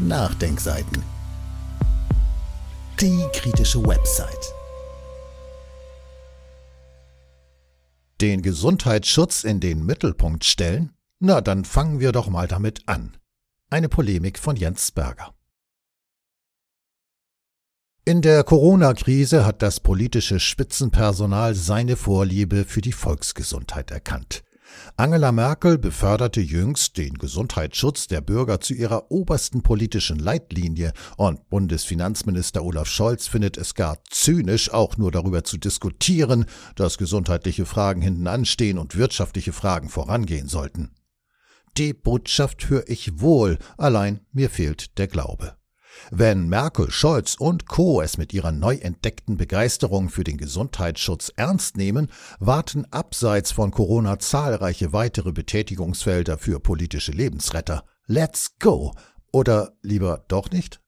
Nachdenkseiten. Die kritische Website. Den Gesundheitsschutz in den Mittelpunkt stellen? Na, dann fangen wir doch mal damit an. Eine Polemik von Jens Berger. In der Corona-Krise hat das politische Spitzenpersonal seine Vorliebe für die Volksgesundheit erkannt. Angela Merkel beförderte jüngst den Gesundheitsschutz der Bürger zu ihrer obersten politischen Leitlinie und Bundesfinanzminister Olaf Scholz findet es gar zynisch, auch nur darüber zu diskutieren, dass gesundheitliche Fragen hinten anstehen und wirtschaftliche Fragen vorangehen sollten. Die Botschaft höre ich wohl, allein mir fehlt der Glaube. Wenn Merkel, Scholz und Co. es mit ihrer neu entdeckten Begeisterung für den Gesundheitsschutz ernst nehmen, warten abseits von Corona zahlreiche weitere Betätigungsfelder für politische Lebensretter. Let's go! Oder lieber doch nicht?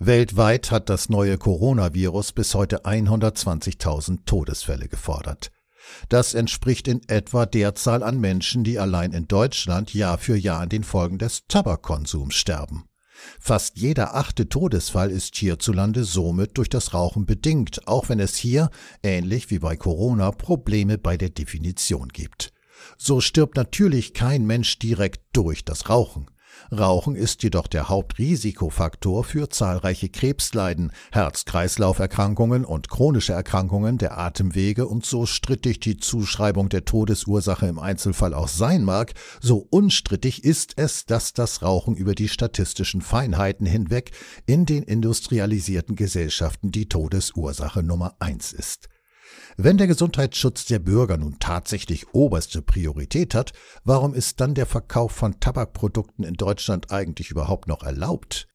Weltweit hat das neue Coronavirus bis heute 120.000 Todesfälle gefordert. Das entspricht in etwa der Zahl an Menschen, die allein in Deutschland Jahr für Jahr an den Folgen des Tabakkonsums sterben. Fast jeder achte Todesfall ist hierzulande somit durch das Rauchen bedingt, auch wenn es hier, ähnlich wie bei Corona, Probleme bei der Definition gibt. So stirbt natürlich kein Mensch direkt durch das Rauchen. Rauchen ist jedoch der Hauptrisikofaktor für zahlreiche Krebsleiden, Herz-Kreislauf-Erkrankungen und chronische Erkrankungen der Atemwege und so strittig die Zuschreibung der Todesursache im Einzelfall auch sein mag, so unstrittig ist es, dass das Rauchen über die statistischen Feinheiten hinweg in den industrialisierten Gesellschaften die Todesursache Nummer eins ist. Wenn der Gesundheitsschutz der Bürger nun tatsächlich oberste Priorität hat, warum ist dann der Verkauf von Tabakprodukten in Deutschland eigentlich überhaupt noch erlaubt?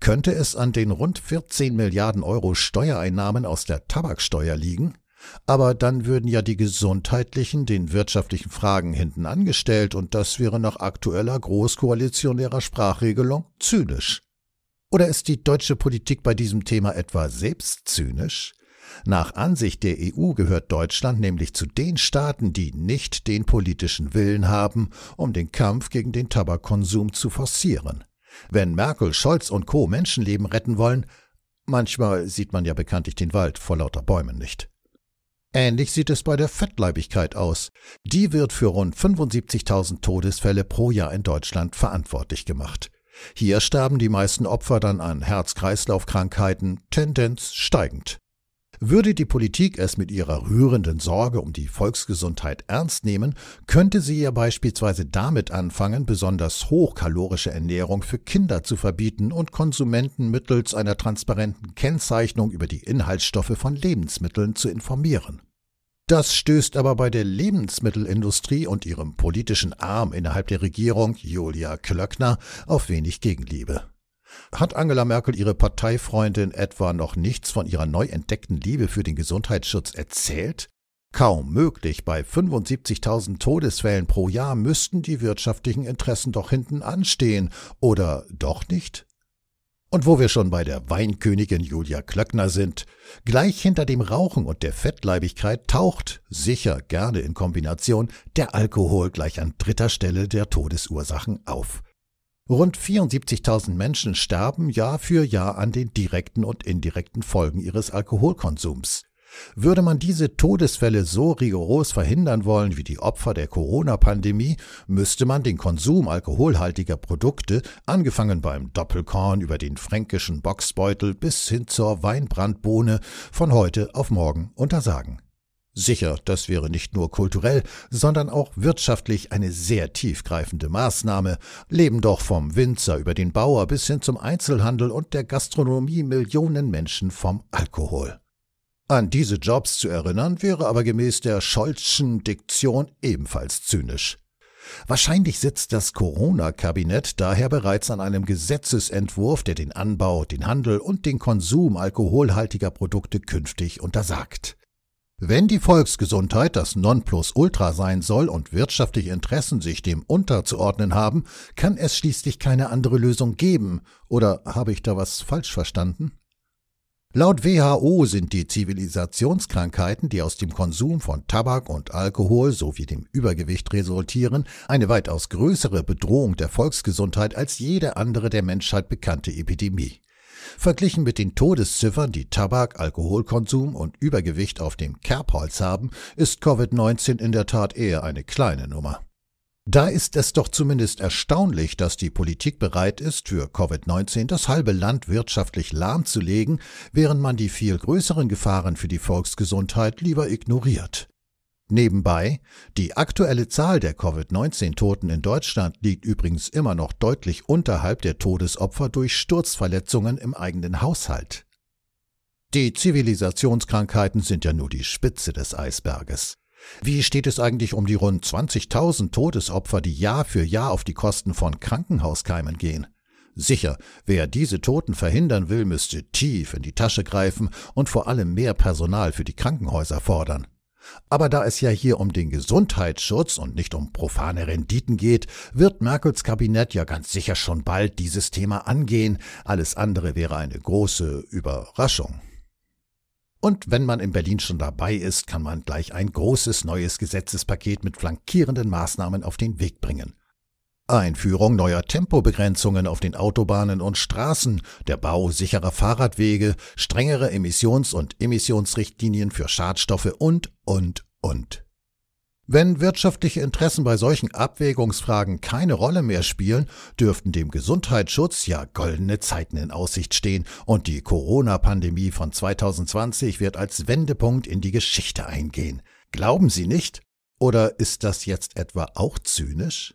Könnte es an den rund 14 Milliarden Euro Steuereinnahmen aus der Tabaksteuer liegen? Aber dann würden ja die gesundheitlichen den wirtschaftlichen Fragen hinten angestellt und das wäre nach aktueller großkoalitionärer Sprachregelung zynisch. Oder ist die deutsche Politik bei diesem Thema etwa selbst zynisch? Nach Ansicht der EU gehört Deutschland nämlich zu den Staaten, die nicht den politischen Willen haben, um den Kampf gegen den Tabakkonsum zu forcieren. Wenn Merkel, Scholz und Co. Menschenleben retten wollen, manchmal sieht man ja bekanntlich den Wald vor lauter Bäumen nicht. Ähnlich sieht es bei der Fettleibigkeit aus. Die wird für rund 75.000 Todesfälle pro Jahr in Deutschland verantwortlich gemacht. Hier sterben die meisten Opfer dann an Herz-Kreislauf-Krankheiten, Tendenz steigend. Würde die Politik es mit ihrer rührenden Sorge um die Volksgesundheit ernst nehmen, könnte sie ja beispielsweise damit anfangen, besonders hochkalorische Ernährung für Kinder zu verbieten und Konsumenten mittels einer transparenten Kennzeichnung über die Inhaltsstoffe von Lebensmitteln zu informieren. Das stößt aber bei der Lebensmittelindustrie und ihrem politischen Arm innerhalb der Regierung, Julia Klöckner, auf wenig Gegenliebe. Hat Angela Merkel ihre Parteifreundin etwa noch nichts von ihrer neu entdeckten Liebe für den Gesundheitsschutz erzählt? Kaum möglich, bei 75.000 Todesfällen pro Jahr müssten die wirtschaftlichen Interessen doch hinten anstehen, oder doch nicht? Und wo wir schon bei der Weinkönigin Julia Klöckner sind, gleich hinter dem Rauchen und der Fettleibigkeit taucht, sicher gerne in Kombination, der Alkohol gleich an dritter Stelle der Todesursachen auf. Rund 74.000 Menschen sterben Jahr für Jahr an den direkten und indirekten Folgen ihres Alkoholkonsums. Würde man diese Todesfälle so rigoros verhindern wollen wie die Opfer der Corona-Pandemie, müsste man den Konsum alkoholhaltiger Produkte, angefangen beim Doppelkorn über den fränkischen Boxbeutel bis hin zur Weinbrandbohne, von heute auf morgen untersagen. Sicher, das wäre nicht nur kulturell, sondern auch wirtschaftlich eine sehr tiefgreifende Maßnahme, leben doch vom Winzer über den Bauer bis hin zum Einzelhandel und der Gastronomie Millionen Menschen vom Alkohol. An diese Jobs zu erinnern, wäre aber gemäß der Scholzschen Diktion ebenfalls zynisch. Wahrscheinlich sitzt das Corona-Kabinett daher bereits an einem Gesetzesentwurf, der den Anbau, den Handel und den Konsum alkoholhaltiger Produkte künftig untersagt. Wenn die Volksgesundheit das Nonplusultra sein soll und wirtschaftliche Interessen sich dem unterzuordnen haben, kann es schließlich keine andere Lösung geben. Oder habe ich da was falsch verstanden? Laut WHO sind die Zivilisationskrankheiten, die aus dem Konsum von Tabak und Alkohol sowie dem Übergewicht resultieren, eine weitaus größere Bedrohung der Volksgesundheit als jede andere der Menschheit bekannte Epidemie. Verglichen mit den Todesziffern, die Tabak, Alkoholkonsum und Übergewicht auf dem Kerbholz haben, ist Covid-19 in der Tat eher eine kleine Nummer. Da ist es doch zumindest erstaunlich, dass die Politik bereit ist, für Covid-19 das halbe Land wirtschaftlich lahmzulegen, während man die viel größeren Gefahren für die Volksgesundheit lieber ignoriert. Nebenbei, die aktuelle Zahl der Covid-19-Toten in Deutschland liegt übrigens immer noch deutlich unterhalb der Todesopfer durch Sturzverletzungen im eigenen Haushalt. Die Zivilisationskrankheiten sind ja nur die Spitze des Eisberges. Wie steht es eigentlich um die rund 20.000 Todesopfer, die Jahr für Jahr auf die Kosten von Krankenhauskeimen gehen? Sicher, wer diese Toten verhindern will, müsste tief in die Tasche greifen und vor allem mehr Personal für die Krankenhäuser fordern. Aber da es ja hier um den Gesundheitsschutz und nicht um profane Renditen geht, wird Merkels Kabinett ja ganz sicher schon bald dieses Thema angehen. Alles andere wäre eine große Überraschung. Und wenn man in Berlin schon dabei ist, kann man gleich ein großes neues Gesetzespaket mit flankierenden Maßnahmen auf den Weg bringen. Einführung neuer Tempobegrenzungen auf den Autobahnen und Straßen, der Bau sicherer Fahrradwege, strengere Emissions- und Emissionsrichtlinien für Schadstoffe und, und, und. Wenn wirtschaftliche Interessen bei solchen Abwägungsfragen keine Rolle mehr spielen, dürften dem Gesundheitsschutz ja goldene Zeiten in Aussicht stehen und die Corona-Pandemie von 2020 wird als Wendepunkt in die Geschichte eingehen. Glauben Sie nicht? Oder ist das jetzt etwa auch zynisch?